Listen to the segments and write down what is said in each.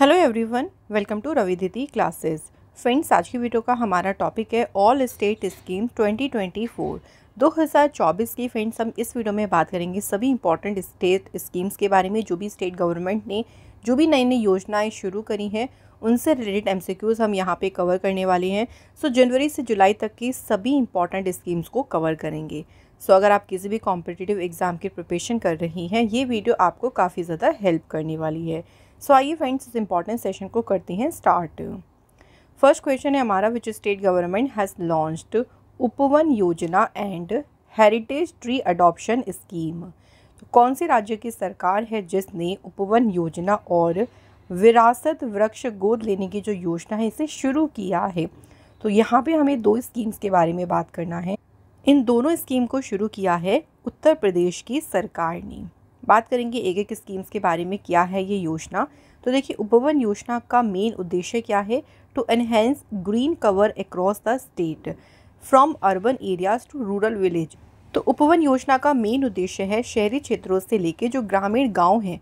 hello everyone welcome to रविदिति classes friends आज की वीडियो का हमारा टॉपिक है ऑल स्टेट स्कीम 2024 2024 की फ्रेंड्स हम इस वीडियो में बात करेंगे सभी इंपॉर्टेंट स्टेट स्कीम्स के बारे में जो भी स्टेट गवर्नमेंट ने जो भी नई नई योजनाएं शुरू करी हैं उनसे रिलेटेड एमसीक्यूज़ हम यहाँ पे कवर करने वाले हैं सो so, जनवरी से जुलाई तक की सभी इंपॉर्टेंट स्कीम्स को कवर करेंगे सो so, अगर आप किसी भी कॉम्पिटिटिव एग्ज़ाम की प्रिपरेशन कर रही हैं ये वीडियो आपको काफ़ी ज़्यादा हेल्प करने वाली है सो आइए फ्रेंड्स इस इंपॉर्टेंट सेशन को करती हैं स्टार्ट फर्स्ट क्वेश्चन है हमारा which state government has launched Upvan Yojana and heritage tree adoption scheme तो कौन से राज्य की सरकार है जिसने उपवन योजना और विरासत वृक्ष गोद लेने की जो योजना है इसे शुरू किया है तो यहाँ पे हमें दो स्कीम्स के बारे में बात करना है इन दोनों स्कीम को शुरू किया है उत्तर प्रदेश की सरकार ने बात करेंगे एक एक स्कीम्स के बारे में क्या है ये योजना तो देखिए उपवन योजना का मेन उद्देश्य क्या है to enhance green cover across the state from urban areas to rural village तो उपवन योजना का मेन उद्देश्य है शहरी क्षेत्रों से लेके जो ग्रामीण गांव हैं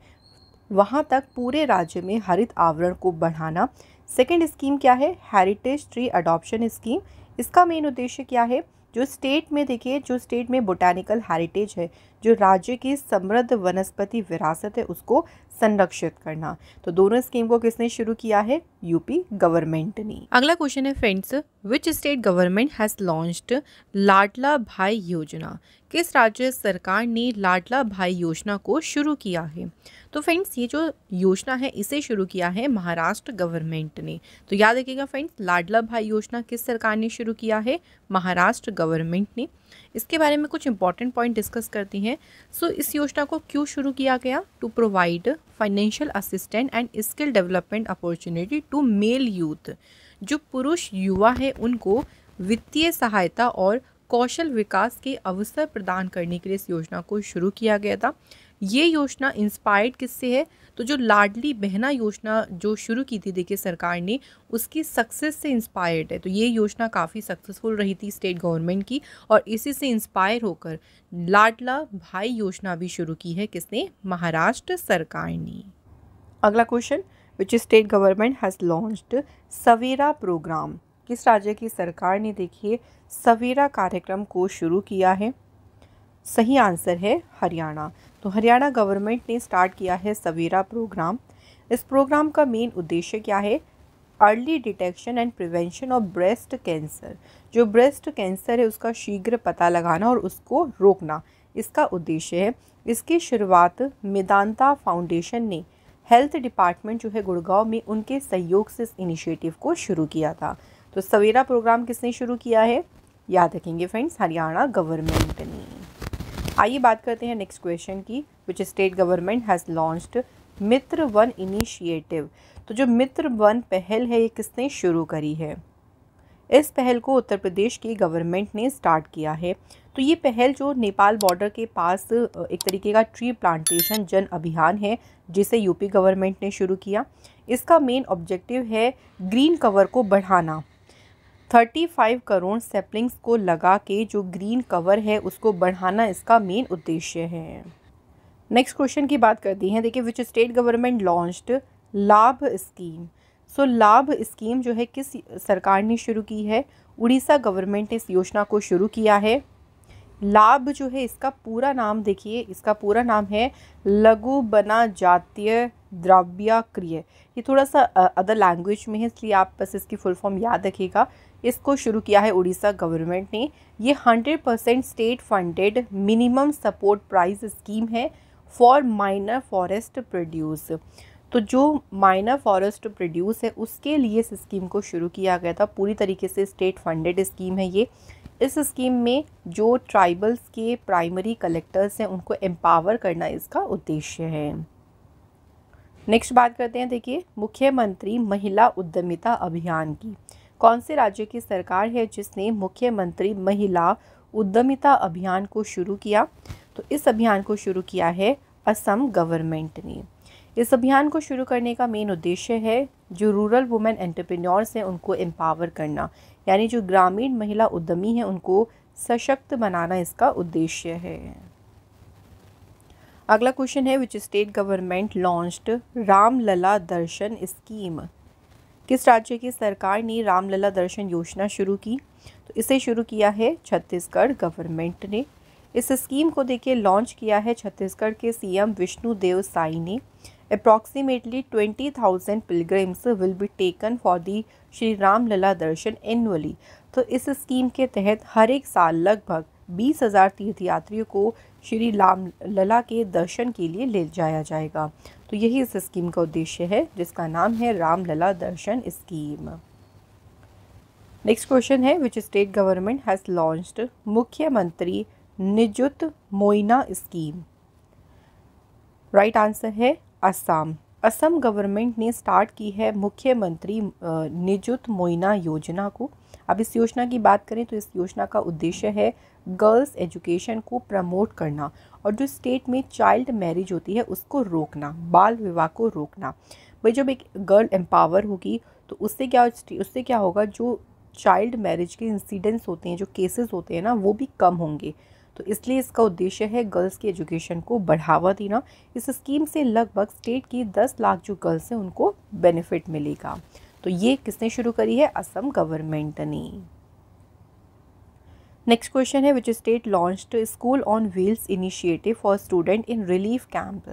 वहाँ तक पूरे राज्य में हरित आवरण को बढ़ाना सेकेंड स्कीम क्या है हेरिटेज ट्री अडॉप्शन स्कीम इसका मेन उद्देश्य क्या है जो स्टेट में देखिए जो स्टेट में बोटानिकल हेरिटेज है जो राज्य की समृद्ध वनस्पति विरासत है उसको संरक्षित करना तो दोनों स्कीम को किसने शुरू किया है यूपी गवर्नमेंट ने अगला क्वेश्चन है friends which state government has launched Ladla Bhai योजना किस राज्य सरकार ने लाडला भाई योजना को शुरू किया है तो फ्रेंड्स ये जो योजना है इसे शुरू किया है महाराष्ट्र गवर्नमेंट ने तो याद रखिएगा फ्रेंड्स लाडला भाई योजना किस सरकार ने शुरू किया है महाराष्ट्र गवर्नमेंट ने इसके बारे में कुछ इंपॉर्टेंट पॉइंट डिस्कस करती हैं सो so, इस योजना को क्यों शुरू किया गया to provide financial assistant and skill development opportunity to male youth जो पुरुष युवा है उनको वित्तीय सहायता और कौशल विकास के अवसर प्रदान करने के लिए इस योजना को शुरू किया गया था ये योजना इंस्पायर्ड किससे है तो जो लाडली बहना योजना जो शुरू की थी देखिए सरकार ने उसकी सक्सेस से इंस्पायर्ड है तो ये योजना काफ़ी सक्सेसफुल रही थी स्टेट गवर्नमेंट की और इसी से इंस्पायर होकर लाडला भाई योजना भी शुरू की है किसने महाराष्ट्र सरकार ने अगला question which state government has launched Savera programme किस राज्य की सरकार ने देखिए सवेरा कार्यक्रम को शुरू किया है सही आंसर है हरियाणा तो हरियाणा गवर्नमेंट ने स्टार्ट किया है सवेरा प्रोग्राम इस प्रोग्राम का मेन उद्देश्य क्या है early detection and prevention of breast cancer जो ब्रेस्ट कैंसर है उसका शीघ्र पता लगाना और उसको रोकना इसका उद्देश्य है इसकी शुरुआत मेदांता फाउंडेशन ने हेल्थ डिपार्टमेंट जो है गुड़गांव में उनके सहयोग से इस इनिशिएटिव को शुरू किया था तो सवेरा प्रोग्राम किसने शुरू किया है याद रखेंगे फ्रेंड्स हरियाणा गवर्नमेंट ने आइए बात करते हैं नेक्स्ट क्वेश्चन की which state government has launched Mitra Van initiative तो जो मित्र वन पहल है ये किसने शुरू करी है इस पहल को उत्तर प्रदेश की गवर्नमेंट ने स्टार्ट किया है तो ये पहल जो नेपाल बॉर्डर के पास एक तरीके का ट्री प्लांटेशन जन अभियान है जिसे यूपी गवर्नमेंट ने शुरू किया इसका मेन ऑब्जेक्टिव है ग्रीन कवर को बढ़ाना 35 करोड़ सेपलिंग्स को लगा के जो ग्रीन कवर है उसको बढ़ाना इसका मेन उद्देश्य है नेक्स्ट क्वेश्चन की बात करती हैं देखिए which state government launched Labh scheme so Labh scheme जो है किस सरकार ने शुरू की है उड़ीसा गवर्नमेंट ने इस योजना को शुरू किया है लाभ जो है इसका पूरा नाम देखिए इसका पूरा नाम है लघु बना जातीय द्रव्य क्रिय ये थोड़ा सा अदर लैंग्वेज में है इसलिए आप बस इसकी फुल फॉर्म याद रखिएगा इसको शुरू किया है उड़ीसा गवर्नमेंट ने ये hundred percent state funded minimum support price scheme है फॉर माइनर फॉरेस्ट प्रोड्यूस तो जो माइनर फॉरेस्ट प्रोड्यूस है उसके लिए इस स्कीम को शुरू किया गया था पूरी तरीके से स्टेट फंडेड स्कीम है ये इस स्कीम में जो ट्राइबल्स के प्राइमरी कलेक्टर्स हैं उनको एम्पावर करना इसका उद्देश्य है नेक्स्ट बात करते हैं देखिए मुख्यमंत्री महिला उद्यमिता अभियान की कौन से राज्य की सरकार है जिसने मुख्यमंत्री महिला उद्यमिता अभियान को शुरू किया तो इस अभियान को शुरू किया है असम गवर्नमेंट ने इस अभियान को शुरू करने का मेन उद्देश्य है जो रूरल वुमेन एंटरप्रेन्योर्स हैं उनको एम्पावर करना यानी जो ग्रामीण महिला उद्यमी हैं उनको सशक्त बनाना इसका उद्देश्य है अगला क्वेश्चन है which state government launched Ramlala Darshan scheme किस राज्य की सरकार ने रामलला दर्शन योजना शुरू की तो इसे शुरू किया है छत्तीसगढ़ गवर्नमेंट ने इस स्कीम को देखिए लॉन्च किया है छत्तीसगढ़ के सीएम विष्णु देव साई ने approximately twenty thousand pilgrims will be taken for the Shri Ram Lala Darshan annually तो इस स्कीम के तहत हर एक साल लगभग बीस हज़ार तीर्थयात्रियों को श्री राम लला के दर्शन के लिए ले जाया जाएगा तो यही इस स्कीम का उद्देश्य है जिसका नाम है Ramlala Darshan scheme next question है which state government has launched Mukhyamantri Nijut Moina scheme right answer है असम असम गवर्नमेंट ने स्टार्ट की है मुख्यमंत्री निजुत मोइना योजना को अब इस योजना की बात करें तो इस योजना का उद्देश्य है गर्ल्स एजुकेशन को प्रमोट करना और जो स्टेट में चाइल्ड मैरिज होती है उसको रोकना बाल विवाह को रोकना भाई जब एक गर्ल एम्पावर होगी तो उससे क्या उससे क्या होगा जो चाइल्ड मैरिज के इंसिडेंट्स होते हैं जो केसेस होते हैं ना वो भी कम होंगे तो इसलिए इसका उद्देश्य है गर्ल्स की एजुकेशन को बढ़ावा देना इस स्कीम से लगभग स्टेट की 10 लाख जो गर्ल्स हैं उनको बेनिफिट मिलेगा तो ये किसने शुरू करी है असम गवर्नमेंट ने नेक्स्ट क्वेश्चन है which state launch school on wheels initiative for student in relief camp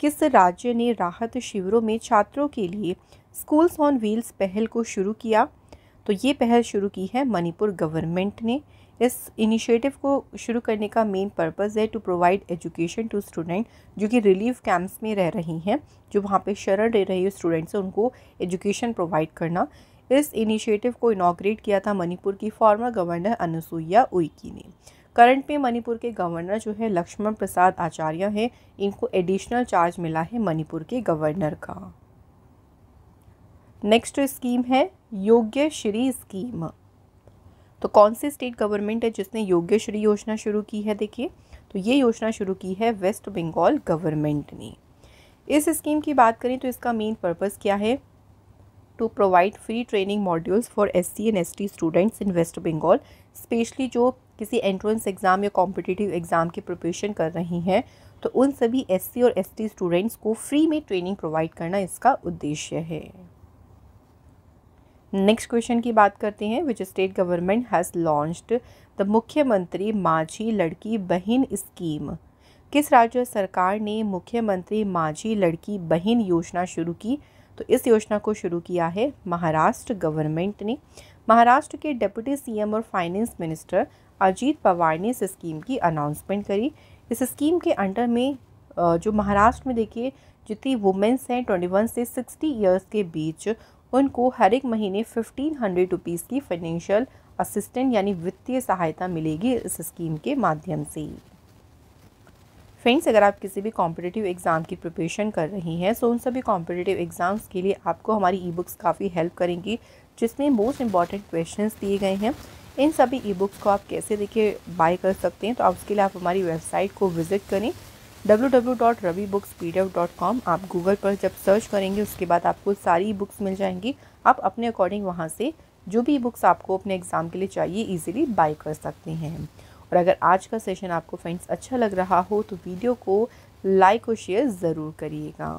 किस राज्य ने राहत शिविरों में छात्रों के लिए स्कूल्स ऑन व्हील्स पहल को शुरू किया तो ये पहल शुरू की है मणिपुर गवर्नमेंट ने इस इनिशिएटिव को शुरू करने का मेन पर्पज़ है to provide education to student जो कि रिलीफ कैंप्स में रह रही हैं जो वहाँ पे शरण ले रही स्टूडेंट्स हैं उनको एजुकेशन प्रोवाइड करना इस इनिशिएटिव को इनाग्रेट किया था मणिपुर की फॉर्मर गवर्नर अनुसुईया उइकी ने करंट में मणिपुर के गवर्नर जो है लक्ष्मण प्रसाद आचार्य हैं इनको एडिशनल चार्ज मिला है मणिपुर के गवर्नर का नेक्स्ट स्कीम है योग्य श्री स्कीम तो कौन सी स्टेट गवर्नमेंट है जिसने श्री योजना शुरू की है देखिए तो ये योजना शुरू की है वेस्ट बंगाल गवर्नमेंट ने इस स्कीम की बात करें तो इसका मेन पर्पज़ क्या है to provide free training modules for S C and S T students in West Bengal specially जो किसी एंट्रेंस एग्ज़ाम या कॉम्पिटिटिव एग्ज़ाम की प्रिपरेशन कर रही हैं तो उन सभी एस सी और एस टी स्टूडेंट्स को फ्री में ट्रेनिंग प्रोवाइड करना इसका उद्देश्य है नेक्स्ट क्वेश्चन की बात करते हैं which state government has launched the Mukhyamantri Majhi लड़की बहन स्कीम किस राज्य सरकार ने मुख्यमंत्री माझी लड़की बहन योजना शुरू की तो इस योजना को शुरू किया है महाराष्ट्र गवर्नमेंट ने महाराष्ट्र के डिप्टी सी और फाइनेंस मिनिस्टर अजीत पवार ने इस स्कीम की अनाउंसमेंट करी इस स्कीम के अंडर में जो महाराष्ट्र में देखिए जितनी वुमेंस हैं ट्वेंटी वन से सिक्सटी ईयर्स के बीच उनको हर एक महीने फिफ्टीन हंड्रेड रुपीज़ की फाइनेंशियल असिस्टेंट यानी वित्तीय सहायता मिलेगी इस स्कीम के माध्यम से फ्रेंड्स अगर आप किसी भी कॉम्पिटेटिव एग्ज़ाम की प्रिपरेशन कर रही हैं सो तो उन सभी कॉम्पिटेटिव एग्ज़ाम्स के लिए आपको हमारी ई बुक्स काफ़ी हेल्प करेंगी जिसमें मोस्ट इंपॉर्टेंट क्वेश्चन दिए गए हैं इन सभी ई बुक्स को आप कैसे देखिए बाय कर सकते हैं तो आप उसके लिए आप हमारी वेबसाइट को विज़िट करें कॉम आप गूगल पर जब सर्च करेंगे उसके बाद आपको सारी बुक्स मिल जाएंगी आप अपने अकॉर्डिंग वहाँ से जो भी बुक्स आपको अपने एग्ज़ाम के लिए चाहिए ईजिली बाई कर सकते हैं और अगर आज का सेशन आपको फ्रेंड्स अच्छा लग रहा हो तो वीडियो को लाइक और शेयर ज़रूर करिएगा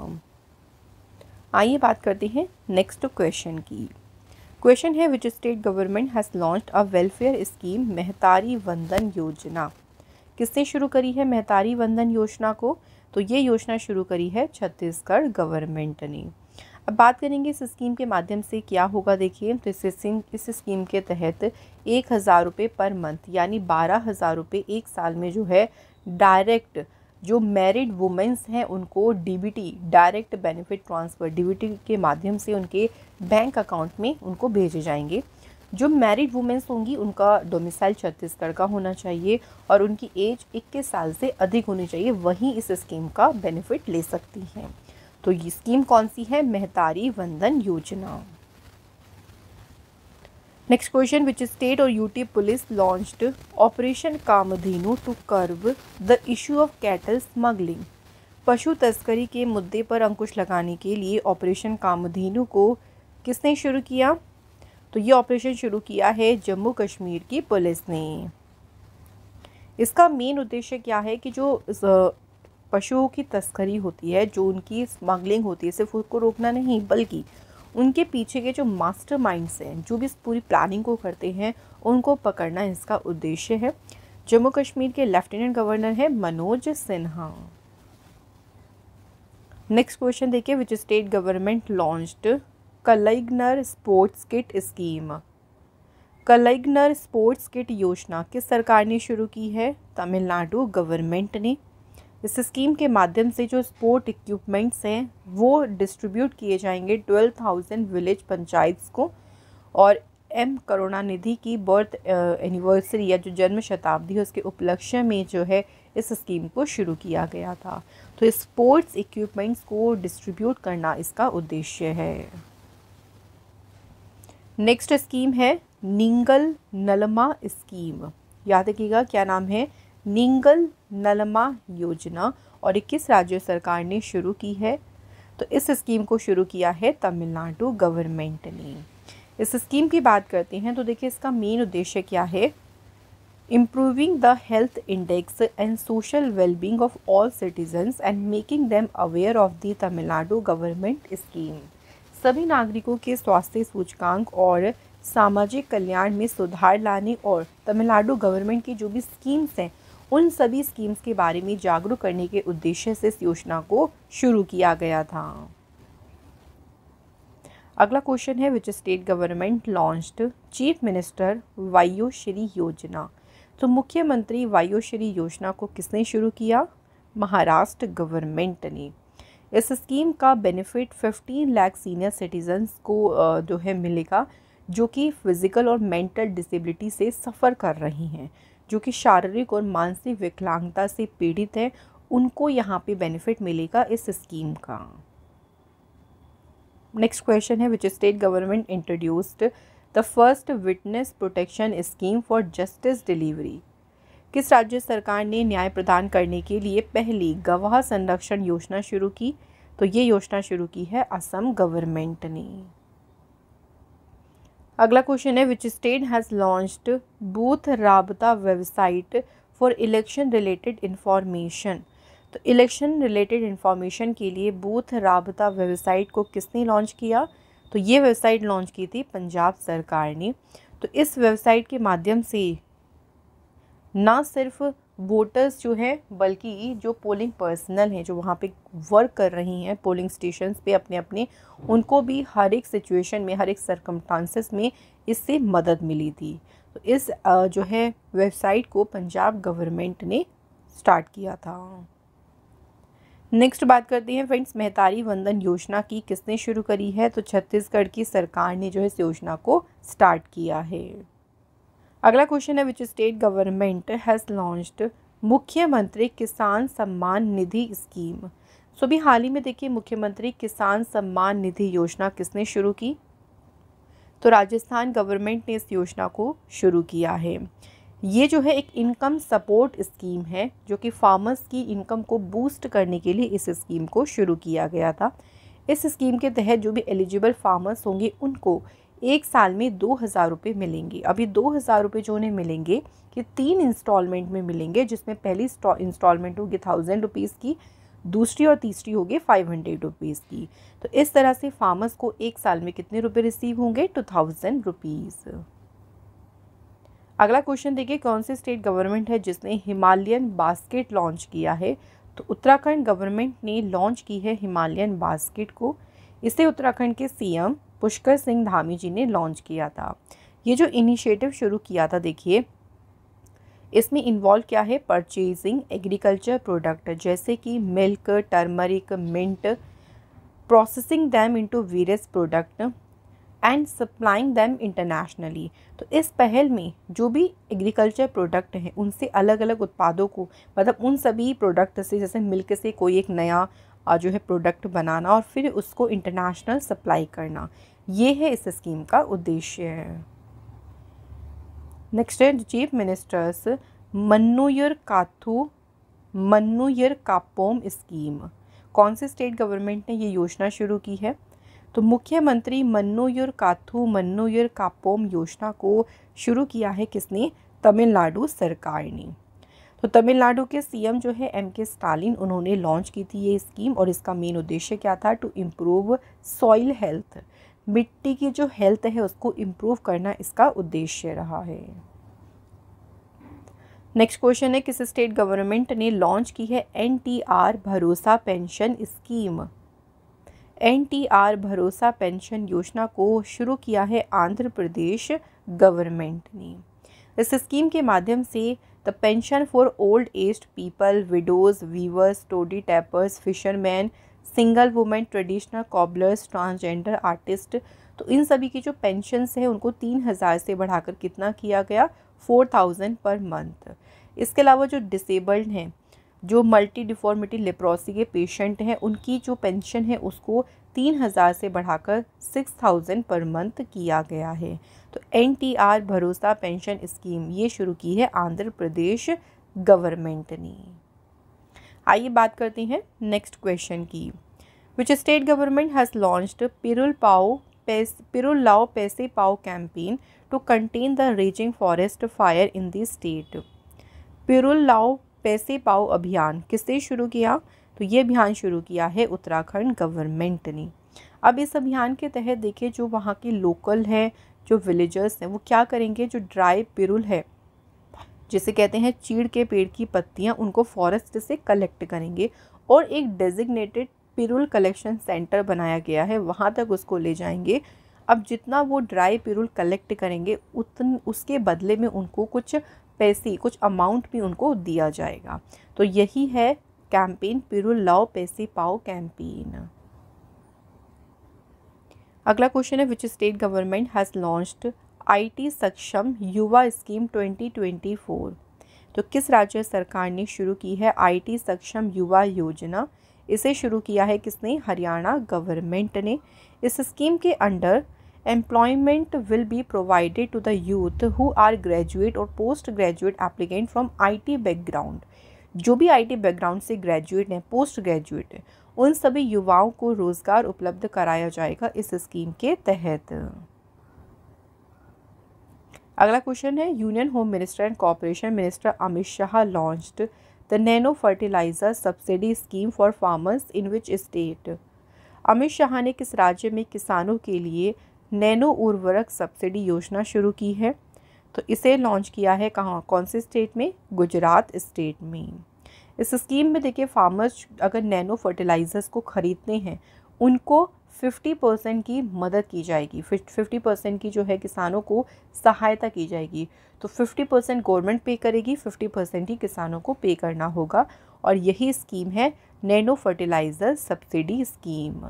आइए बात करते हैं नेक्स्ट क्वेश्चन की क्वेश्चन है which state government has launch a welfare scheme Mahtari Vandan Yojana किसने शुरू करी है मेहतारी वंदन योजना को तो ये योजना शुरू करी है छत्तीसगढ़ गवर्नमेंट ने अब बात करेंगे इस स्कीम के माध्यम से क्या होगा देखिए तो इस स्कीम इस स्कीम के तहत एक हज़ार रुपये पर मंथ यानी बारह हज़ार रुपये एक साल में जो है डायरेक्ट जो मैरिड वुमेंस हैं उनको DBT direct benefit transfer DBT के माध्यम से उनके बैंक अकाउंट में उनको भेजे जाएंगे जो मैरिड वुमेंस होंगी उनका डोमिसाइल छत्तीसगढ़ का होना चाहिए और उनकी एज इक्कीस साल से अधिक होनी चाहिए वहीं इस स्कीम का बेनिफिट ले सकती हैं तो ये स्कीम कौन सी है Mahtari Vandan Yojana next question which state और UT police launched operation Kamdhenu to curve the issue of cattle smuggling पशु तस्करी के मुद्दे पर अंकुश लगाने के लिए ऑपरेशन कामधेनु को किसने शुरू किया तो ये ऑपरेशन शुरू किया है जम्मू कश्मीर की पुलिस ने इसका मेन उद्देश्य क्या है कि जो पशुओं की तस्करी होती है जो उनकी स्मगलिंग होती है सिर्फ उसको रोकना नहीं बल्कि उनके पीछे के जो मास्टर माइंड्स हैं जो भी इस पूरी प्लानिंग को करते हैं उनको पकड़ना इसका उद्देश्य है जम्मू कश्मीर के लेफ्टिनेंट गवर्नर हैं मनोज सिन्हा नेक्स्ट क्वेश्चन देखिए which state government launched Kalaignar sports kit scheme Kalaignar sports kit योजना किस सरकार ने शुरू की है तमिलनाडु गवर्नमेंट ने इस स्कीम के माध्यम से जो स्पोर्ट इक्विपमेंट्स हैं वो डिस्ट्रीब्यूट किए जाएंगे ट्वेल्व थाउजेंड विलेज पंचायत को और एम करुणानिधि की बर्थ एनिवर्सरी या जो जन्म शताब्दी है उसके उपलक्ष्य में जो है इस स्कीम को शुरू किया गया था तो स्पोर्ट्स इक्विपमेंट्स को डिस्ट्रीब्यूट करना इसका उद्देश्य है नेक्स्ट स्कीम है निंगल नलमा स्कीम याद रखिएगा क्या नाम है निंगल नलमा योजना और ये किस राज्य सरकार ने शुरू की है तो इस स्कीम को शुरू किया है तमिलनाडु गवर्नमेंट ने इस स्कीम की बात करते हैं तो देखिए इसका मेन उद्देश्य क्या है improving the health index and social wellbeing of all citizens and making them aware of the Tamil Nadu government scheme सभी नागरिकों के स्वास्थ्य सूचकांक और सामाजिक कल्याण में सुधार लाने और तमिलनाडु गवर्नमेंट की जो भी स्कीम्स हैं उन सभी स्कीम्स के बारे में जागरूक करने के उद्देश्य से इस योजना को शुरू किया गया था अगला क्वेश्चन है which state government launched chief minister Vayushri Yojana तो मुख्यमंत्री वायुश्री योजना को किसने शुरू किया महाराष्ट्र गवर्नमेंट ने इस स्कीम का बेनिफिट 15 लाख सीनियर सिटीजन्स को जो है मिलेगा जो कि फ़िज़िकल और मेंटल डिसेबिलिटी से सफ़र कर रही हैं जो कि शारीरिक और मानसिक विकलांगता से पीड़ित हैं उनको यहाँ पे बेनिफिट मिलेगा इस स्कीम का नेक्स्ट क्वेश्चन है which state government introduced the first witness protection scheme for justice delivery किस राज्य सरकार ने न्याय प्रदान करने के लिए पहली गवाह संरक्षण योजना शुरू की तो ये योजना शुरू की है असम गवर्नमेंट ने अगला क्वेश्चन है which state has launched booth Rabta website for election related information तो इलेक्शन रिलेटेड इन्फॉर्मेशन के लिए बूथ राबता वेबसाइट को किसने लॉन्च किया तो ये वेबसाइट लॉन्च की थी पंजाब सरकार ने तो इस वेबसाइट के माध्यम से ना सिर्फ वोटर्स जो हैं बल्कि जो पोलिंग पर्सनल हैं जो वहाँ पे वर्क कर रही हैं पोलिंग स्टेशन पे अपने अपने उनको भी हर एक सिचुएशन में हर एक सरकमटांसेस में इससे मदद मिली थी तो इस जो है वेबसाइट को पंजाब गवर्नमेंट ने स्टार्ट किया था नेक्स्ट बात करते हैं फ्रेंड्स मेहतारी वंदन योजना की किसने शुरू करी है तो छत्तीसगढ़ की सरकार ने जो है इस योजना को स्टार्ट किया है अगला क्वेश्चन है which state government has launched Mukhyamantri Kisan सम्मान निधि स्कीम सो भी हाल ही में देखिए मुख्यमंत्री किसान सम्मान निधि योजना किसने शुरू की तो राजस्थान गवर्नमेंट ने इस योजना को शुरू किया है ये जो है एक इनकम सपोर्ट स्कीम है जो कि फार्मर्स की इनकम को बूस्ट करने के लिए इस स्कीम को शुरू किया गया था इस स्कीम के तहत जो भी एलिजिबल फार्मर्स होंगे उनको एक साल में दो हज़ार रुपये मिलेंगे अभी दो हज़ार रुपये जो उन्हें मिलेंगे ये तीन इंस्टॉलमेंट में मिलेंगे जिसमें पहली इंस्टॉलमेंट होगी थाउजेंड रुपीज़ की दूसरी और तीसरी होगी फाइव हंड्रेड रुपीज़ की तो इस तरह से फार्मर्स को एक साल में कितने रुपए रिसीव होंगे टू थाउजेंड रुपीज़ अगला क्वेश्चन देखिए कौन से स्टेट गवर्नमेंट है जिसने हिमालयन बास्केट लॉन्च किया है तो उत्तराखंड गवर्नमेंट ने लॉन्च की है हिमालयन बास्केट को इसे उत्तराखंड के सीएम पुष्कर सिंह धामी जी ने लॉन्च किया था ये जो इनिशिएटिव शुरू किया था देखिए इसमें इन्वॉल्व क्या है परचेजिंग एग्रीकल्चर प्रोडक्ट जैसे कि milk turmeric mint processing them into various product and supplying them internationally तो इस पहल में जो भी एग्रीकल्चर प्रोडक्ट हैं उनसे अलग अलग उत्पादों को मतलब उन सभी प्रोडक्ट से जैसे मिल्क से कोई एक नया जो है प्रोडक्ट बनाना और फिर उसको इंटरनेशनल सप्लाई करना ये है इस स्कीम का उद्देश्य है नेक्स्ट है chief minister's Mannuyir Kathu Mannuyir Kappom scheme कौन से स्टेट गवर्नमेंट ने ये योजना शुरू की है तो मुख्यमंत्री मन्नूयर काथू मन्नूयर कापोम योजना को शुरू किया है किसने तमिलनाडु सरकार ने तो तमिलनाडु के सीएम जो है एम के स्टालिन उन्होंने लॉन्च की थी ये स्कीम और इसका मेन उद्देश्य क्या था टू इम्प्रूव सॉइल हेल्थ मिट्टी की जो हेल्थ है उसको इम्प्रूव करना इसका उद्देश्य रहा है नेक्स्ट क्वेश्चन है किस स्टेट गवर्नमेंट ने लॉन्च की है एनटीआर भरोसा पेंशन स्कीम एनटीआर भरोसा पेंशन योजना को शुरू किया है आंध्र प्रदेश गवर्नमेंट ने इस स्कीम के माध्यम से The pension for old aged people, widows, weavers, toady tappers, fishermen, single women traditional cobblers transgender artist तो इन सभी की जो पेंशनस हैं उनको तीन हज़ार से बढ़ाकर कितना किया गया फोर थाउजेंड पर मंथ इसके अलावा जो डिसेबल्ड हैं जो मल्टी डिफॉर्मिटी लेप्रोसी के पेशेंट हैं उनकी जो पेंशन है उसको तीन हज़ार से बढ़ाकर सिक्स थाउजेंड पर मंथ किया गया है तो आर भरोसा पेंशन स्कीम ये शुरू की है आंध्र प्रदेश गवर्नमेंट ने आइए बात करते हैं नेक्स्ट क्वेश्चन की which state government has launched Pirul Pao Pais Lao Paise Pao campaign to contain the raging forest fire in the state Lao Paise पाओ अभियान किससे शुरू किया तो ये अभियान शुरू किया है उत्तराखंड गवर्नमेंट ने अब इस अभियान के तहत देखिए जो वहाँ के लोकल हैं जो विलेजर्स हैं वो क्या करेंगे जो ड्राई पिरुल है जिसे कहते हैं चीड़ के पेड़ की पत्तियाँ उनको फॉरेस्ट से कलेक्ट करेंगे और एक डेजिग्नेटेड पिरुल कलेक्शन सेंटर बनाया गया है वहाँ तक उसको ले जाएंगे अब जितना वो ड्राई पिरुल कलेक्ट करेंगे उतन उसके बदले में उनको कुछ पैसे कुछ अमाउंट भी उनको दिया जाएगा तो यही है कैंपेन लाओ पैसे पाओ कैंपेन अगला क्वेश्चन है which state government has launched IT Saksham Yuva scheme 2024 तो किस राज्य सरकार ने शुरू की है आईटी सक्षम युवा योजना इसे शुरू किया है किसने हरियाणा गवर्नमेंट ने इस स्कीम के under employment will be provided to the youth who are graduate और post graduate applicant from IT background जो भी आईटी बैकग्राउंड से ग्रेजुएट हैं पोस्ट ग्रेजुएट हैं उन सभी युवाओं को रोज़गार उपलब्ध कराया जाएगा इस स्कीम के तहत अगला क्वेश्चन है union home minister and corporation minister Amit Shah launched the nano fertiliser subsidy scheme for farmers in which state Amit Shah ने किस राज्य में किसानों के लिए नैनो उर्वरक सब्सिडी योजना शुरू की है तो इसे लॉन्च किया है कहाँ कौन से स्टेट में गुजरात स्टेट में इस स्कीम में देखिए फार्मर्स अगर नैनो फर्टिलाइज़र्स को ख़रीदते हैं उनको फिफ्टी परसेंट की मदद की जाएगी फिफ्टी परसेंट की जो है किसानों को सहायता की जाएगी तो फिफ्टी परसेंट गवर्नमेंट पे करेगी फिफ्टी परसेंट ही किसानों को पे करना होगा और यही स्कीम है nano fertiliser subsidy scheme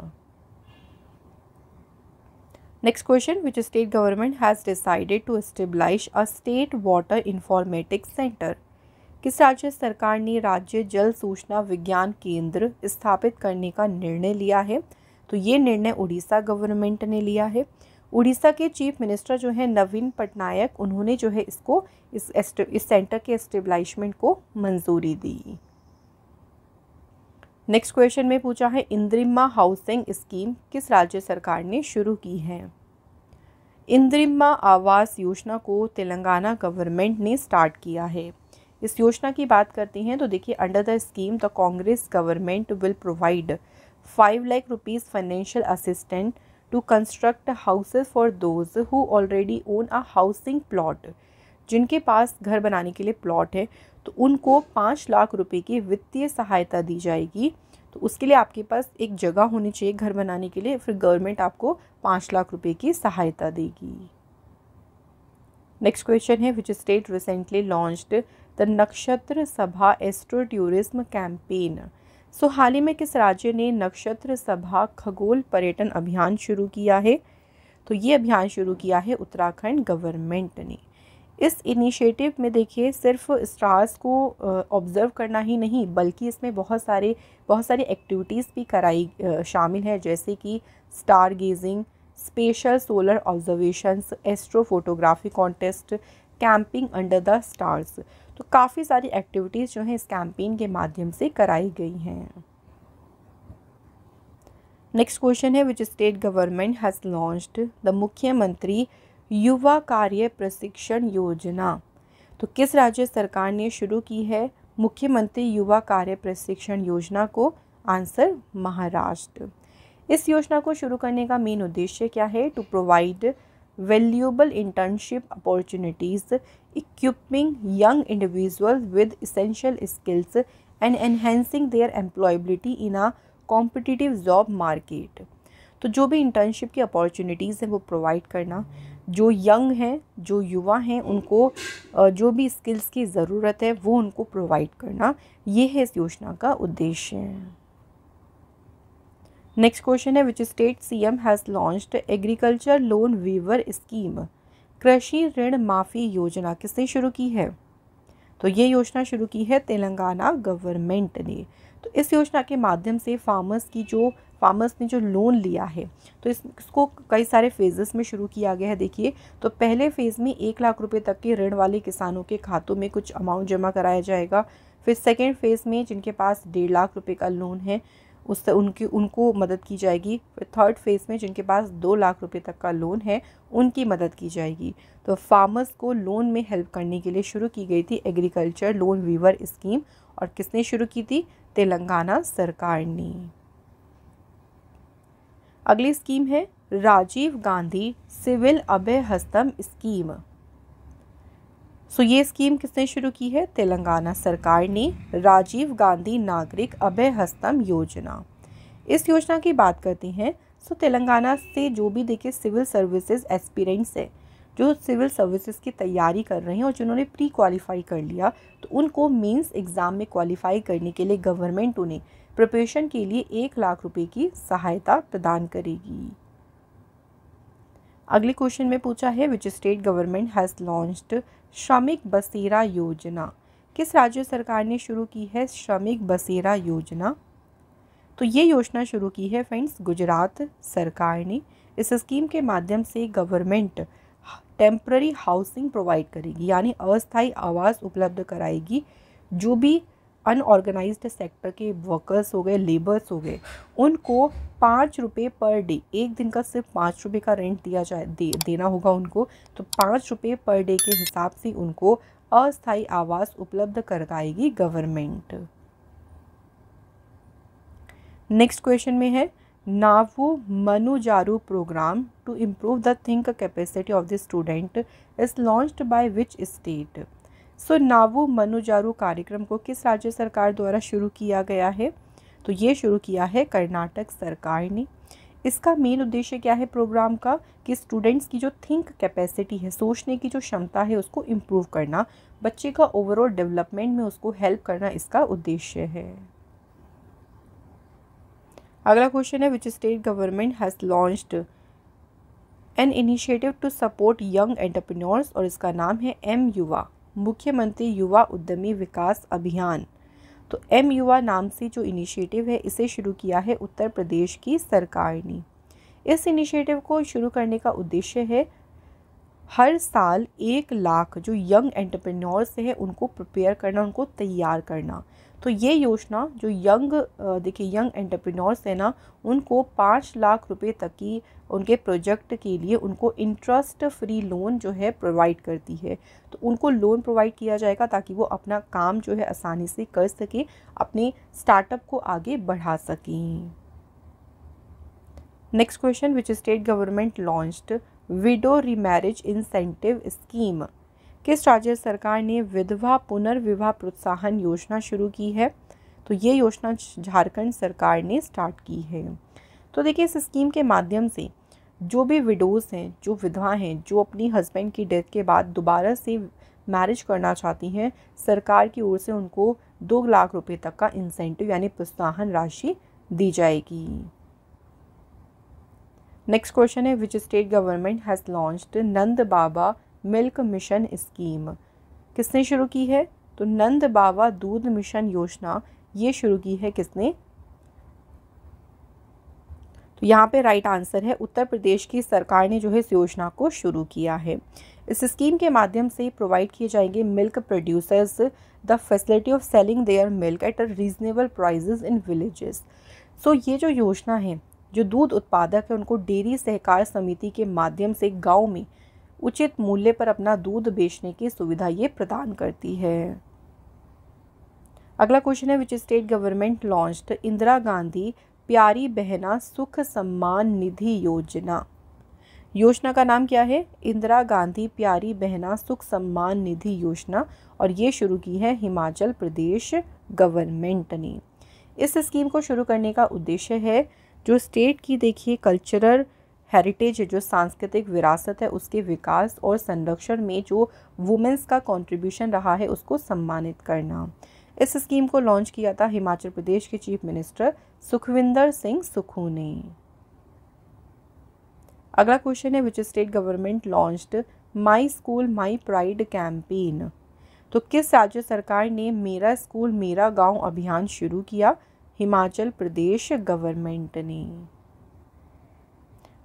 next question which state government has decided to stabilise a state water informatic centre किस राज्य सरकार ने राज्य जल सूचना विज्ञान केंद्र स्थापित करने का निर्णय लिया है तो ये निर्णय उड़ीसा गवर्नमेंट ने लिया है उड़ीसा के चीफ मिनिस्टर जो है नवीन पटनायक उन्होंने जो है इसको इस इस सेंटर के एस्टेब्लिशमेंट को मंजूरी दी नेक्स्ट क्वेश्चन में पूछा है इंद्रिम्मा हाउसिंग स्कीम किस राज्य सरकार ने शुरू की है इंद्रिम्मा आवास योजना को तेलंगाना गवर्नमेंट ने स्टार्ट किया है इस योजना की बात करते हैं तो देखिए under the scheme the Congress government will provide five lakh rupees financial assistant to construct houses for those who already own a housing plot जिनके पास घर बनाने के लिए प्लॉट है तो उनको पाँच लाख रुपए की वित्तीय सहायता दी जाएगी तो उसके लिए आपके पास एक जगह होनी चाहिए घर बनाने के लिए फिर गवर्नमेंट आपको पाँच लाख रुपए की सहायता देगी नेक्स्ट क्वेश्चन है which state recently launched the Nakshatra Sabha astro tourism campaign so हाल ही में किस राज्य ने नक्षत्र सभा खगोल पर्यटन अभियान शुरू किया है तो ये अभियान शुरू किया है उत्तराखंड गवर्नमेंट ने इस इनिशिएटिव में देखिए सिर्फ स्टार्स को ऑब्ज़र्व करना ही नहीं बल्कि इसमें बहुत सारे बहुत सारी एक्टिविटीज़ भी कराई शामिल है जैसे कि star gazing special solar observations astro photography contest camping under the stars तो काफ़ी सारी एक्टिविटीज़ जो हैं इस कैंपेन के माध्यम से कराई गई हैं नेक्स्ट क्वेश्चन है which state government has launched the Mukhyamantri Yuva कार्य प्रशिक्षण योजना तो किस राज्य सरकार ने शुरू की है मुख्यमंत्री युवा कार्य प्रशिक्षण योजना को आंसर महाराष्ट्र इस योजना को शुरू करने का मेन उद्देश्य क्या है to provide valuable internship opportunities equipping young individual with essential skills and enhancing their employability in a competitive job market तो जो भी इंटर्नशिप की अपॉर्चुनिटीज़ हैं वो प्रोवाइड करना जो यंग हैं जो युवा हैं उनको जो भी स्किल्स की ज़रूरत है वो उनको प्रोवाइड करना ये है इस योजना का उद्देश्य है नेक्स्ट क्वेश्चन है which state C M has launched agriculture loan waiver scheme कृषि ऋण माफ़ी योजना किसने शुरू की है तो ये योजना शुरू की है तेलंगाना गवर्नमेंट ने इस योजना के माध्यम से फार्मर्स की जो फार्मर्स ने जो लोन लिया है तो इस, इसको कई सारे फेजेस में शुरू किया गया है देखिए तो पहले फेज़ में एक लाख रुपए तक के ऋण वाले किसानों के खातों में कुछ अमाउंट जमा कराया जाएगा फिर सेकेंड फेज़ में जिनके पास डेढ़ लाख रुपये का लोन है उससे उनकी उनको मदद की जाएगी फिर थर्ड फेज़ में जिनके पास दो लाख रुपए तक का लोन है उनकी मदद की जाएगी तो फार्मर्स को लोन में हेल्प करने के लिए शुरू की गई थी एग्रीकल्चर लोन वीवर स्कीम और किसने शुरू की थी तेलंगाना सरकार ने अगली स्कीम है Rajiv Gandhi civil Abhay Hastam scheme so ये स्कीम किसने शुरू की है तेलंगाना सरकार ने राजीव गांधी नागरिक अभय हस्तम योजना इस योजना की बात करते हैं सो तेलंगाना से जो भी देखिए सिविल सर्विसेज एस्पिरेंट्स है जो सिविल सर्विसेज की तैयारी कर रहे हैं और जिन्होंने प्री क्वालिफाई कर लिया तो उनको मेंस एग्ज़ाम में क्वालिफाई करने के लिए गवर्नमेंट उन्हें प्रिपरेशन के लिए एक लाख रुपए की सहायता प्रदान करेगी अगले क्वेश्चन में पूछा है which state government has launched Shramik Basera योजना किस राज्य सरकार ने शुरू की है श्रमिक बसेरा योजना तो ये योजना शुरू की है फ्रेंड्स गुजरात सरकार ने इस स्कीम के माध्यम से गवर्नमेंट टेम्प्ररी हाउसिंग प्रोवाइड करेगी यानी अस्थायी आवास उपलब्ध कराएगी जो भी अनऑर्गेनाइज सेक्टर के वर्कर्स हो गए लेबर्स हो गए उनको पाँच रुपये पर डे एक दिन का सिर्फ पाँच रुपये का रेंट दिया जाए दे, देना होगा उनको तो पाँच रुपये पर डे के हिसाब से उनको अस्थायी आवास उपलब्ध करवाएगी गवर्नमेंट नेक्स्ट क्वेश्चन में है Navo Manujaru programme to improve the think capacity of the student is launch by which state so Navo Manujaru कार्यक्रम को किस राज्य सरकार द्वारा शुरू किया गया है तो ये शुरू किया है कर्नाटक सरकार ने इसका मेन उद्देश्य क्या है प्रोग्राम का कि स्टूडेंट्स की जो थिंक कैपेसिटी है सोचने की जो क्षमता है उसको इम्प्रूव करना बच्चे का ओवरऑल डेवलपमेंट में उसको हेल्प करना इसका उद्देश्य है अगला क्वेश्चन है which state government has launched an initiative to support young entrepreneurs और इसका नाम है एम युवा मुख्यमंत्री युवा उद्यमी विकास अभियान तो एम युवा नाम से जो इनिशिएटिव है इसे शुरू किया है उत्तर प्रदेश की सरकार ने इस इनिशिएटिव को शुरू करने का उद्देश्य है हर साल एक लाख जो यंग एंटरप्रेन्योर्स हैं उनको प्रिपेयर करना उनको तैयार करना तो ये योजना जो यंग देखिए यंग एंटरप्रेन्योर्स हैं ना उनको पाँच लाख रुपए तक की उनके प्रोजेक्ट के लिए उनको इंटरेस्ट फ्री लोन जो है प्रोवाइड करती है तो उनको लोन प्रोवाइड किया जाएगा ताकि वो अपना काम जो है आसानी से कर सकें अपने स्टार्टअप को आगे बढ़ा सकें next question which state government launched widow remarriage incentive scheme किस राज्य सरकार ने विधवा पुनर्विवाह प्रोत्साहन योजना शुरू की है तो ये योजना झारखंड सरकार ने स्टार्ट की है तो देखिए इस स्कीम के माध्यम से जो भी विडोज़ हैं जो विधवा हैं जो अपनी हस्बैंड की डेथ के बाद दोबारा से मैरिज करना चाहती हैं सरकार की ओर से उनको दो लाख रुपए तक का इंसेंटिव यानी प्रोत्साहन राशि दी जाएगी नेक्स्ट क्वेश्चन है which state government has launched Nand Baba milk mission scheme किसने शुरू की है तो नंद बाबा दूध मिशन योजना ये शुरू की है किसने तो यहाँ पे राइट आंसर है उत्तर प्रदेश की सरकार ने जो है इस योजना को शुरू किया है इस स्कीम के माध्यम से प्रोवाइड किए जाएंगे milk producers the facility of selling their milk at a reasonable prices in villages so ये जो योजना है जो दूध उत्पादक है उनको डेयरी सहकार समिति के माध्यम से गाँव में उचित मूल्य पर अपना दूध बेचने की सुविधा ये प्रदान करती है अगला क्वेश्चन है which state government launch Indira Gandhi Pyari Behna सुख सम्मान निधि योजना योजना का नाम क्या है इंदिरा गांधी प्यारी बहना सुख सम्मान निधि योजना और ये शुरू की है हिमाचल प्रदेश गवर्नमेंट ने इस स्कीम को शुरू करने का उद्देश्य है जो स्टेट की देखिए कल्चरल हेरिटेज है जो सांस्कृतिक विरासत है उसके विकास और संरक्षण में जो वुमेंस का कंट्रीब्यूशन रहा है उसको सम्मानित करना इस स्कीम को लॉन्च किया था हिमाचल प्रदेश के चीफ मिनिस्टर सुखविंदर सिंह सुखू ने अगला क्वेश्चन है which state government launched my school my pride campaign तो किस राज्य सरकार ने मेरा स्कूल मेरा गांव अभियान शुरू किया हिमाचल प्रदेश गवर्नमेंट ने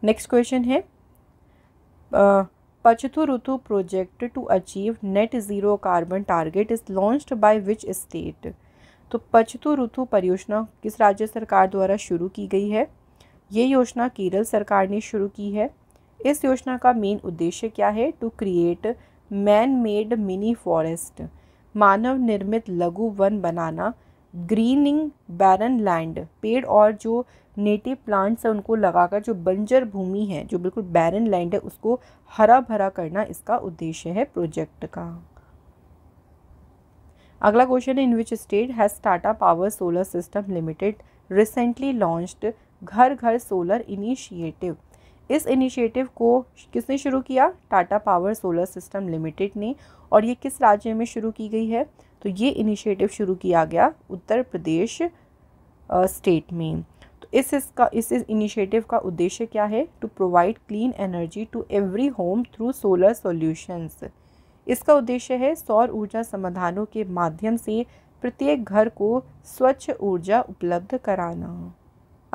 नेक्स्ट क्वेश्चन है Ritu project to achieve net zero carbon target is launched by which state तो पचथु ऋतु परियोजना किस राज्य सरकार द्वारा शुरू की गई है ये योजना केरल सरकार ने शुरू की है इस योजना का मेन उद्देश्य क्या है to create man made mini forest मानव निर्मित लघु वन बनाना ग्रीनिंग बैरन लैंड पेड़ और जो नेटिव प्लांट्स हैं उनको लगाकर जो बंजर भूमि है जो बिल्कुल बैरन लैंड है उसको हरा भरा करना इसका उद्देश्य है प्रोजेक्ट का अगला क्वेश्चन है in which state has Tata power solar system limited recently launched घर घर सोलर इनिशिएटिव इस इनिशिएटिव को किसने शुरू किया Tata power solar system limited ने और ये किस राज्य में शुरू की गई है तो ये इनिशिएटिव शुरू किया गया उत्तर प्रदेश स्टेट में तो इस इसका इस इस इनिशिएटिव का उद्देश्य क्या है to provide clean energy to every home through solar solutions इसका उद्देश्य है सौर ऊर्जा समाधानों के माध्यम से प्रत्येक घर को स्वच्छ ऊर्जा उपलब्ध कराना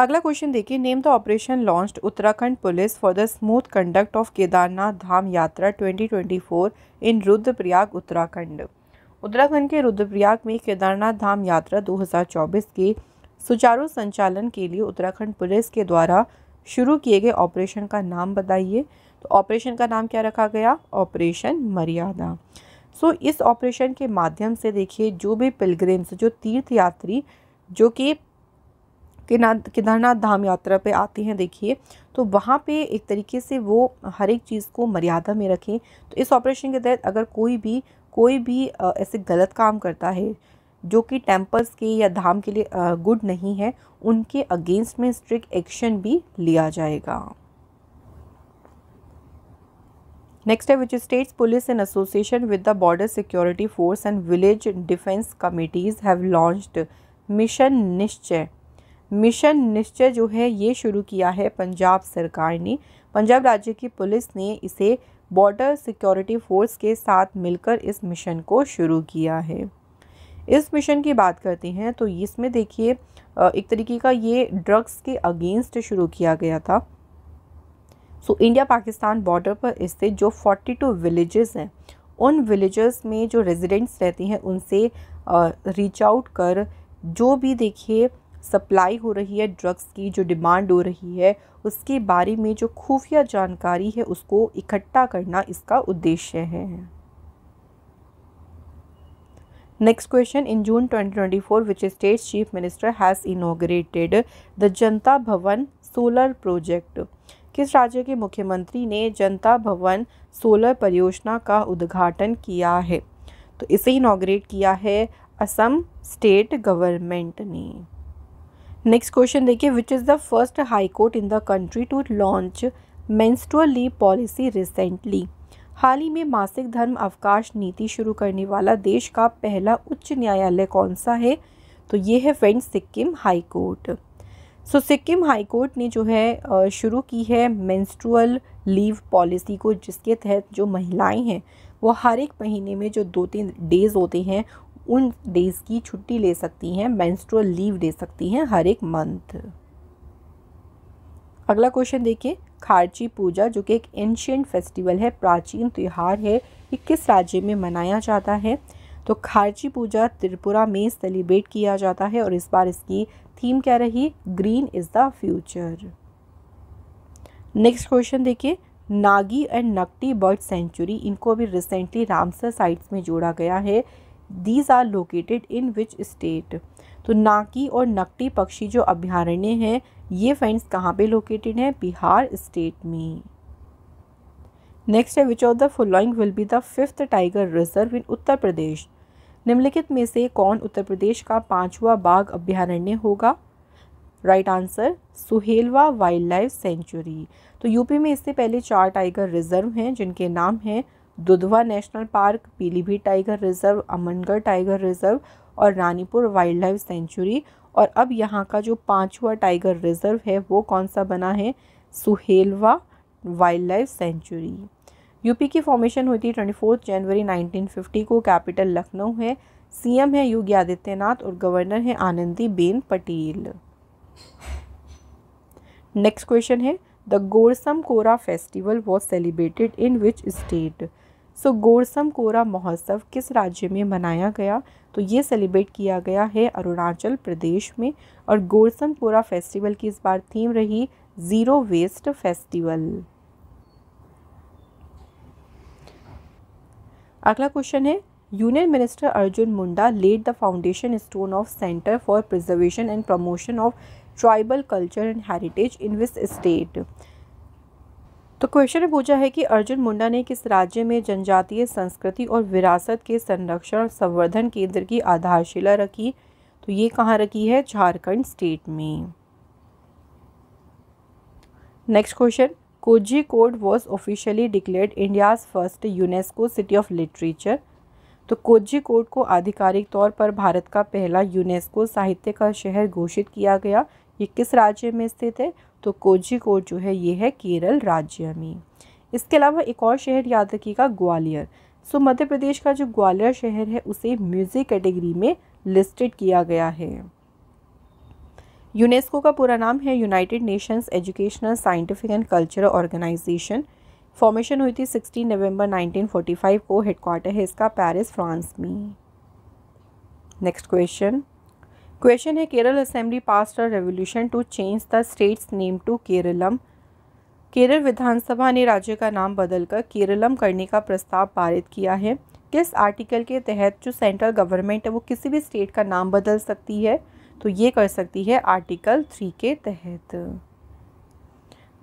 अगला क्वेश्चन देखिए name the operation launched Uttarakhand police for the smooth conduct of Kedarnath Dham Yatra 2024 इन रुद्रप्रयाग उत्तराखंड उत्तराखंड के रुद्रप्रयाग में केदारनाथ धाम यात्रा 2024 के सुचारू संचालन के लिए उत्तराखंड पुलिस के द्वारा शुरू किए गए ऑपरेशन का नाम बताइए तो ऑपरेशन का नाम क्या रखा गया ऑपरेशन मर्यादा सो so, इस ऑपरेशन के माध्यम से देखिए जो भी पिलग्रेम्स जो तीर्थ यात्री जो कि केदारनाथ धाम यात्रा पे आते हैं देखिए तो वहाँ पे एक तरीके से वो हर एक चीज़ को मर्यादा में रखें तो इस ऑपरेशन के तहत अगर कोई भी कोई भी ऐसे गलत काम करता है जो कि टेम्पल्स के या धाम के लिए गुड नहीं है उनके अगेंस्ट में स्ट्रिक्ट एक्शन भी लिया जाएगा नेक्स्ट है which state's police in association with the border security force and village defence committees have launched mission Nishchay mission Nishchay जो है ये शुरू किया है पंजाब सरकार ने पंजाब राज्य की पुलिस ने इसे बॉर्डर सिक्योरिटी फोर्स के साथ मिलकर इस मिशन को शुरू किया है इस मिशन की बात करते हैं तो इसमें देखिए एक तरीके का ये ड्रग्स के अगेंस्ट शुरू किया गया था so so, India Pakistan border पर स्थित जो फोर्टी टू विलेजेस हैं उन विलेजेस में जो रेजिडेंट्स रहते हैं उनसे रीच आउट कर जो भी देखिए सप्लाई हो रही है ड्रग्स की जो डिमांड हो रही है उसके बारे में जो खुफिया जानकारी है उसको इकट्ठा करना इसका उद्देश्य है next question in June 2024, which state chief minister has inaugurated the Janata Bhawan solar project किस राज्य के मुख्यमंत्री ने जनता भवन सोलर परियोजना का उद्घाटन किया है तो इसे इनोग्रेट किया है असम स्टेट गवर्नमेंट ने नेक्स्ट क्वेश्चन देखिए which is the first high court in the country to launch menstrual leave policy recently हाल ही में मासिक धर्म अवकाश नीति शुरू करने वाला देश का पहला उच्च न्यायालय कौन सा है तो ये है friends Sikkim high court so Sikkim high court ने जो है शुरू की है मेंस्ट्रुअल लीव पॉलिसी को जिसके तहत जो महिलाएं हैं वो हर एक महीने में जो दो तीन डेज़ होते हैं उन डेज की छुट्टी ले सकती हैं मैंस्ट्रुअल लीव ले सकती हैं हर एक मंथ अगला क्वेश्चन देखिए खारची पूजा जो कि एक एंशियंट फेस्टिवल है प्राचीन त्यौहार है ये किस राज्य में मनाया जाता है तो खारची पूजा त्रिपुरा में सेलिब्रेट किया जाता है और इस बार इसकी थीम क्या रही green is the future next question देखिए Nagi and Nakti bird sanctuary इनको अभी रिसेंटली रामसर साइट्स में जोड़ा गया है these are located in which state तो नाकी और नकटी पक्षी जो अभ्यारण्य हैं ये फ्रेंड्स कहाँ पे लोकेटेड हैं बिहार स्टेट में नेक्स्ट है which of the following will be the fifth tiger reserve in Uttar Pradesh निम्नलिखित में से कौन उत्तर प्रदेश का पांचवा बाघ अभ्यारण्य होगा right answer Suhelwa wild life sanctuary तो यूपी में इससे पहले चार टाइगर रिजर्व हैं जिनके नाम हैं Dudhwa national park Pilibhit tiger reserve Amangarh tiger reserve और रानीपुर वाइल्ड लाइफ सेंचुरी और अब यहाँ का जो पांचवा टाइगर रिजर्व है वो कौन सा बना है Suhelwa wild life sanctuary UP की फॉर्मेशन हुई थी ट्वेंटी फोर्थ जनवरी 1950 को कैपिटल लखनऊ है सीएम है योगी आदित्यनाथ और गवर्नर है आनंदी बेन पटेल नेक्स्ट क्वेश्चन है the Gorsam Kora festival was celebrated in which state so Gorsam Kora Mahotsav किस राज्य में मनाया गया तो ये सेलिब्रेट किया गया है अरुणाचल प्रदेश में और गोरसम कोरा फेस्टिवल की इस बार थीम रही ज़ीरो वेस्ट फेस्टिवल अगला क्वेश्चन है union minister Arjun Munda laid the foundation stone of centre for preservation and promotion of tribal culture and heritage in which state तो क्वेश्चन ने पूछा है कि अर्जुन मुंडा ने किस राज्य में जनजातीय संस्कृति और विरासत के संरक्षण और संवर्धन केंद्र की आधारशिला रखी तो ये कहाँ रखी है झारखंड स्टेट में next question Kozhikode was officially declared India's first UNESCO city of literature तो कोजी कोड को आधिकारिक तौर पर भारत का पहला यूनेस्को साहित्य का शहर घोषित किया गया ये किस राज्य में स्थित है तो कोझिकोड जो है ये है केरल राज्य में इसके अलावा एक और शहर याद रखिएगा ग्वालियर सो मध्य प्रदेश का जो ग्वालियर शहर है उसे म्यूज़िक कैटेगरी में लिस्टेड किया गया है यूनेस्को का पूरा नाम है United Nations educational scientific and cultural organisation formation हुई थी 16 नवंबर 1945 को हेडक्वार्टर है इसका पेरिस फ्रांस में नेक्स्ट क्वेश्चन क्वेश्चन है Kerala assembly pass a revolution to change the state's name to Keralam Kerala विधानसभा ने राज्य का नाम बदलकर केरलम करने का प्रस्ताव पारित किया है किस आर्टिकल के तहत जो सेंट्रल गवर्नमेंट है वो किसी भी स्टेट का नाम बदल सकती है तो ये कर सकती है आर्टिकल थ्री के तहत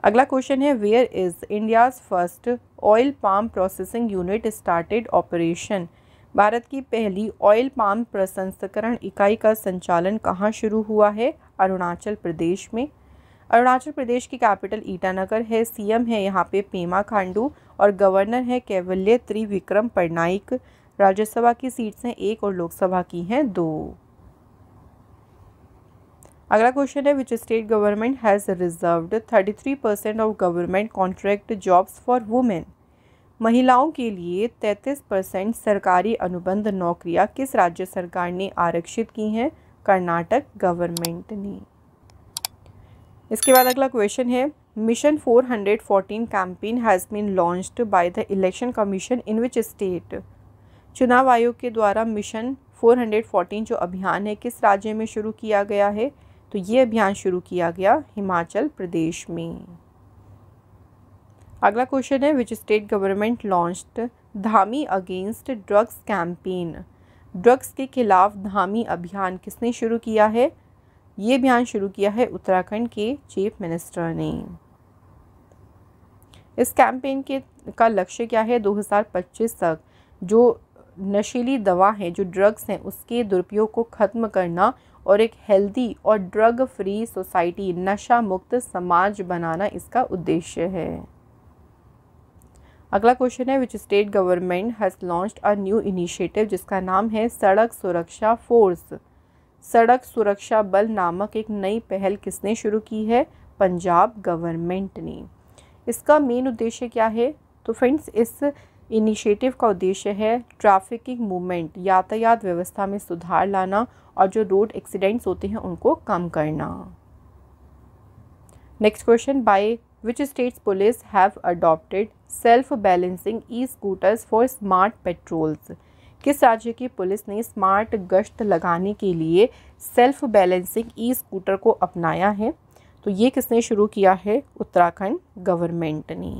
अगला क्वेश्चन है where is India's first oil palm processing unit started operation Bharat की पहली ऑयल पाम प्रसंस्करण इकाई का संचालन कहाँ शुरू हुआ है अरुणाचल प्रदेश में अरुणाचल प्रदेश की कैपिटल ईटानगर है सीएम है यहाँ पे पेमा खांडू और गवर्नर है कैवल्य त्रिविक्रम पटनाइक राज्यसभा की सीट्स हैं एक और लोकसभा की हैं दो अगला क्वेश्चन है which state government has reserved 33 percent of government contract jobs for women महिलाओं के लिए 33 परसेंट सरकारी अनुबंध नौकरियां किस राज्य सरकार ने आरक्षित की हैं कर्नाटक गवर्नमेंट ने इसके बाद अगला क्वेश्चन है mission 414 campaign has been launched by the election commission in which state चुनाव आयोग के द्वारा मिशन 414 जो अभियान है किस राज्य में शुरू किया गया है तो ये अभियान शुरू किया गया हिमाचल प्रदेश में अगला क्वेश्चन है which state government launched Dhami against drugs campaign drugs के खिलाफ धामी अभियान किसने शुरू किया है ये अभियान शुरू किया है उत्तराखंड के चीफ मिनिस्टर ने इस कैंपेन के का लक्ष्य क्या है 2025 तक जो नशीली दवा है जो ड्रग्स हैं उसके दुरुपयोग को ख़त्म करना और एक हेल्दी और ड्रग फ्री सोसाइटी नशा मुक्त समाज बनाना इसका उद्देश्य है अगला क्वेश्चन है which state government has launch a new initiative जिसका नाम है सड़क सुरक्षा फोर्स सड़क सुरक्षा बल नामक एक नई पहल किसने शुरू की है पंजाब गवर्नमेंट ने इसका मेन उद्देश्य क्या है तो फ्रेंड्स इस इनिशिएटिव का उद्देश्य है ट्रैफिकिंग मूवमेंट यातायात व्यवस्था में सुधार लाना और जो रोड एक्सीडेंट्स होते हैं उनको कम करना next question by which state's police have adopted self balancing e scooters for smart patrols किस राज्य की पुलिस ने स्मार्ट गश्त लगाने के लिए सेल्फ बैलेंसिंग ई स्कूटर को अपनाया है तो ये किसने शुरू किया है उत्तराखंड गवर्नमेंट ने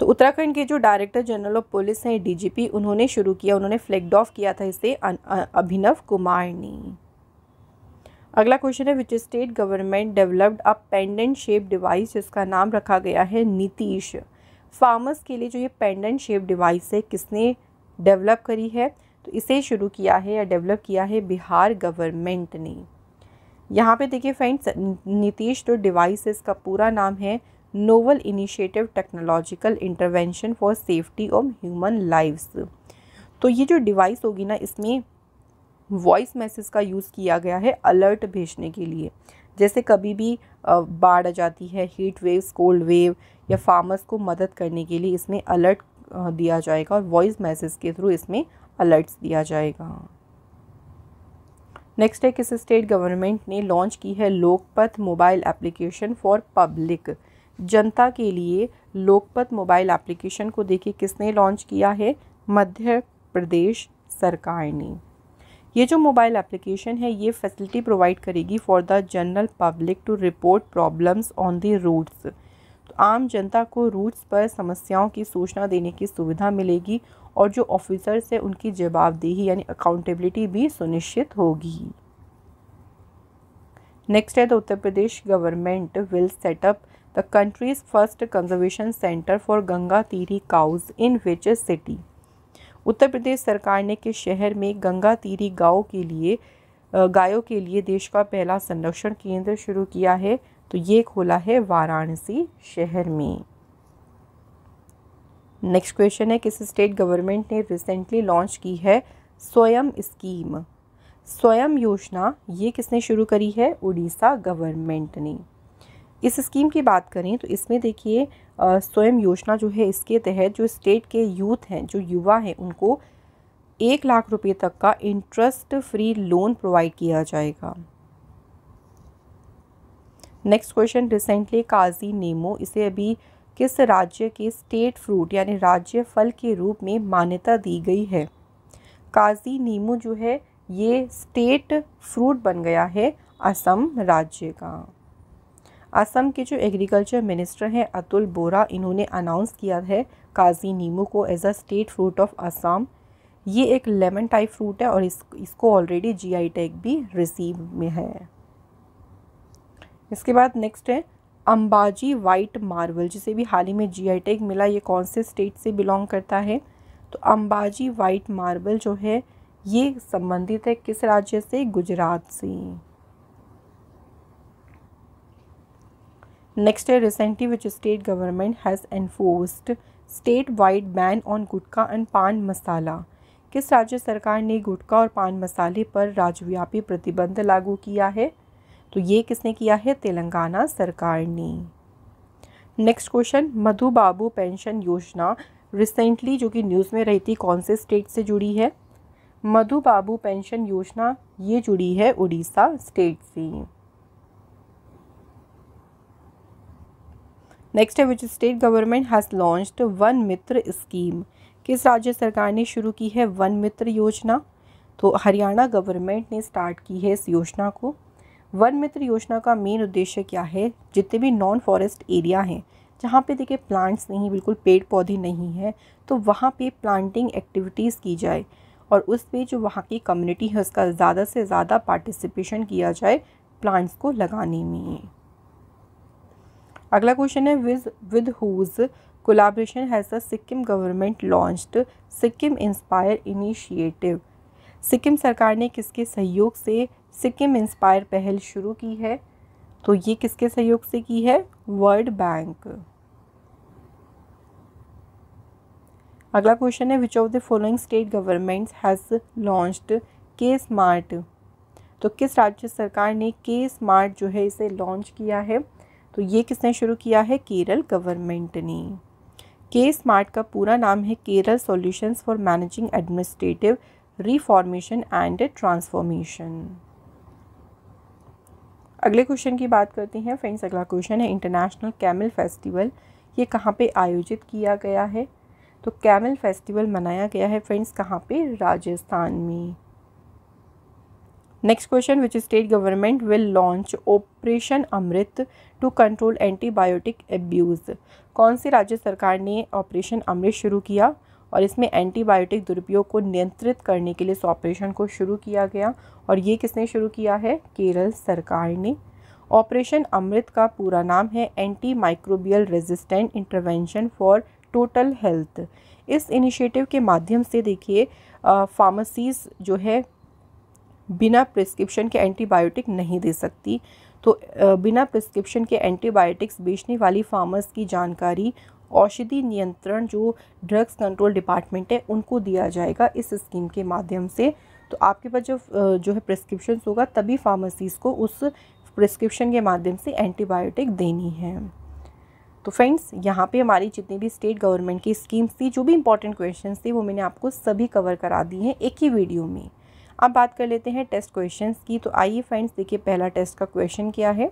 तो उत्तराखंड के जो डायरेक्टर जनरल ऑफ पुलिस हैं डीजीपी उन्होंने शुरू किया उन्होंने फ्लैग्ड ऑफ किया था इसे अभिनव कुमार ने अगला क्वेश्चन है which state government developed a pendant shape device जिसका नाम रखा गया है नीतीश फार्मर्स के लिए जो ये पेंडेंट शेप डिवाइस है किसने डेवलप करी है तो इसे शुरू किया है या डेवलप किया है बिहार गवर्नमेंट ने यहाँ पे देखिए फ्रेंड्स नीतीश तो डिवाइस है इसका पूरा नाम है novel initiative technological intervention for safety of human lives तो ये जो डिवाइस होगी ना इसमें वॉइस मैसेज का यूज़ किया गया है अलर्ट भेजने के लिए जैसे कभी भी बाढ़ आ जाती है हीट वेव्स कोल्ड वेव या फार्मर्स को मदद करने के लिए इसमें अलर्ट दिया जाएगा और वॉइस मैसेज के थ्रू इसमें अलर्ट्स दिया जाएगा नेक्स्ट है किस स्टेट गवर्नमेंट ने लॉन्च की है Lokpath mobile application for public जनता के लिए लोकपथ मोबाइल एप्लीकेशन को देखिए किसने लॉन्च किया है मध्य प्रदेश सरकार ने ये जो मोबाइल एप्लीकेशन है ये फैसिलिटी प्रोवाइड करेगी for the general public to report problems on the routes तो आम जनता को रूट्स पर समस्याओं की सूचना देने की सुविधा मिलेगी और जो ऑफिसर्स हैं उनकी जवाबदेही यानी अकाउंटेबिलिटी भी सुनिश्चित होगी नेक्स्ट है द तो Uttar Pradesh government will set up the country's first conservation centre for Gangatiri cows in which city Uttar Pradesh सरकार ने किस शहर में गंगा तीरी गाँव के लिए गायों के लिए देश का पहला संरक्षण केंद्र शुरू किया है तो ये खोला है वाराणसी शहर में नेक्स्ट क्वेश्चन है किस स्टेट गवर्नमेंट ने रिसेंटली लॉन्च की है स्वयं स्कीम स्वयं योजना ये किसने शुरू करी है उड़ीसा गवर्नमेंट ने इस स्कीम की बात करें तो इसमें देखिए स्वयं योजना जो है इसके तहत जो स्टेट के यूथ हैं जो युवा हैं उनको एक लाख रुपए तक का इंटरेस्ट फ्री लोन प्रोवाइड किया जाएगा next question recently Kaji Nemu इसे अभी किस राज्य के स्टेट फ्रूट यानी राज्य फल के रूप में मान्यता दी गई है काजी नीमू जो है ये स्टेट फ्रूट बन गया है असम राज्य का असम के जो एग्रीकल्चर मिनिस्टर हैं अतुल बोरा इन्होंने अनाउंस किया है काजी नीमू को as a state fruit of Assam ये एक लेमन टाइप फ्रूट है और इस इसको ऑलरेडी जीआई टैग भी रिसीव में है इसके बाद नेक्स्ट है अम्बाजी वाइट मार्बल जिसे भी हाल ही में जीआई टैग मिला ये कौन से स्टेट से बिलोंग करता है तो अम्बाजी वाइट मार्बल जो है ये संबंधित है किस राज्य से गुजरात से Next, है recently which state government has enforced state-wide ban on gutkha and paan मसाला किस राज्य सरकार ने गुटखा और पान मसाले पर राज्यव्यापी प्रतिबंध लागू किया है तो ये किसने किया है तेलंगाना सरकार ने next question Madhu Babu pension Yojana recently जो कि न्यूज़ में रही थी कौन से स्टेट से जुड़ी है मधु बाबू पेंशन योजना ये जुड़ी है उड़ीसा स्टेट से नेक्स्ट है which state government has launch Van Mitra scheme किस राज्य सरकार ने शुरू की है वन मित्र योजना तो हरियाणा गवर्नमेंट ने स्टार्ट की है इस योजना को वन मित्र योजना का मेन उद्देश्य क्या है जितने भी नॉन फॉरेस्ट एरिया हैं जहाँ पे देखिए प्लांट्स नहीं बिल्कुल पेड़ पौधे नहीं हैं तो वहाँ पे प्लांटिंग एक्टिविटीज़ की जाए और उस पर जो वहाँ की कम्युनिटी है उसका ज़्यादा से ज़्यादा पार्टिसिपेशन किया जाए प्लांट्स को लगाने में अगला क्वेश्चन है with with whose collaboration has the Sikkim government launched Sikkim inspire initiative Sikkim सरकार ने किसके सहयोग से सिक्किम इंस्पायर पहल शुरू की है तो ये किसके सहयोग से की है वर्ल्ड बैंक अगला क्वेश्चन है which of the following state governments has launched K smart तो किस राज्य सरकार ने के स्मार्ट जो है इसे लॉन्च किया है तो ये किसने शुरू किया है केरल गवर्नमेंट ने के स्मार्ट का पूरा नाम है Kerala solutions for managing administrative reformation and transformation अगले क्वेश्चन की बात करते हैं फ्रेंड्स अगला क्वेश्चन है इंटरनेशनल कैमल फेस्टिवल ये कहाँ पे आयोजित किया गया है तो कैमल फेस्टिवल मनाया गया है फ्रेंड्स कहाँ पे राजस्थान में next question which state government will launch operation Amrit to control antibiotic abuse कौन सी राज्य सरकार ने ऑपरेशन अमृत शुरू किया और इसमें एंटीबायोटिक दुरुपयोग को नियंत्रित करने के लिए इस ऑपरेशन को शुरू किया गया और ये किसने शुरू किया है केरल सरकार ने ऑपरेशन अमृत का पूरा नाम है anti microbial resistant intervention for total health इस इनिशिएटिव के माध्यम से देखिए फार्मासीज जो है बिना प्रिस्क्रिप्शन के एंटीबायोटिक नहीं दे सकती तो बिना प्रिस्क्रिप्शन के एंटीबायोटिक्स बेचने वाली फार्मर्स की जानकारी औषधि नियंत्रण जो ड्रग्स कंट्रोल डिपार्टमेंट है उनको दिया जाएगा इस स्कीम के माध्यम से तो आपके पास जो जो है प्रिस्क्रिप्शन होगा तभी फार्मेसीज़ को उस प्रिस्क्रिप्शन के माध्यम से एंटीबायोटिक देनी है तो फ्रेंड्स यहाँ पे हमारी जितनी भी स्टेट गवर्नमेंट की स्कीम्स थी जो भी इंपॉर्टेंट क्वेश्चंस थे वो मैंने आपको सभी कवर करा दी हैं एक ही वीडियो में अब बात कर लेते हैं टेस्ट क्वेश्चंस की तो आइए फ्रेंड्स देखिए पहला टेस्ट का क्वेश्चन क्या है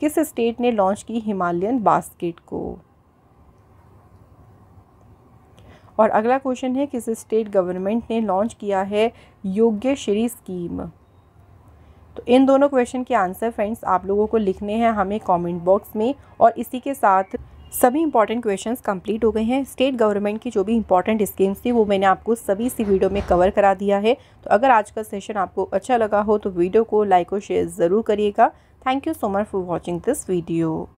किस स्टेट ने लॉन्च की हिमालयन बास्केट को और अगला क्वेश्चन है किस स्टेट गवर्नमेंट ने लॉन्च किया है योग्य श्री स्कीम तो इन दोनों क्वेश्चन के आंसर फ्रेंड्स आप लोगों को लिखने हैं हमें कमेंट बॉक्स में और इसी के साथ सभी इंपॉर्टेंट क्वेश्चंस कंप्लीट हो गए हैं स्टेट गवर्नमेंट की जो भी इंपॉर्टेंट स्कीम्स थी वो मैंने आपको सभी इसी वीडियो में कवर करा दिया है तो अगर आज का सेशन आपको अच्छा लगा हो तो वीडियो को लाइक और शेयर ज़रूर करिएगा thank you so much for watching this video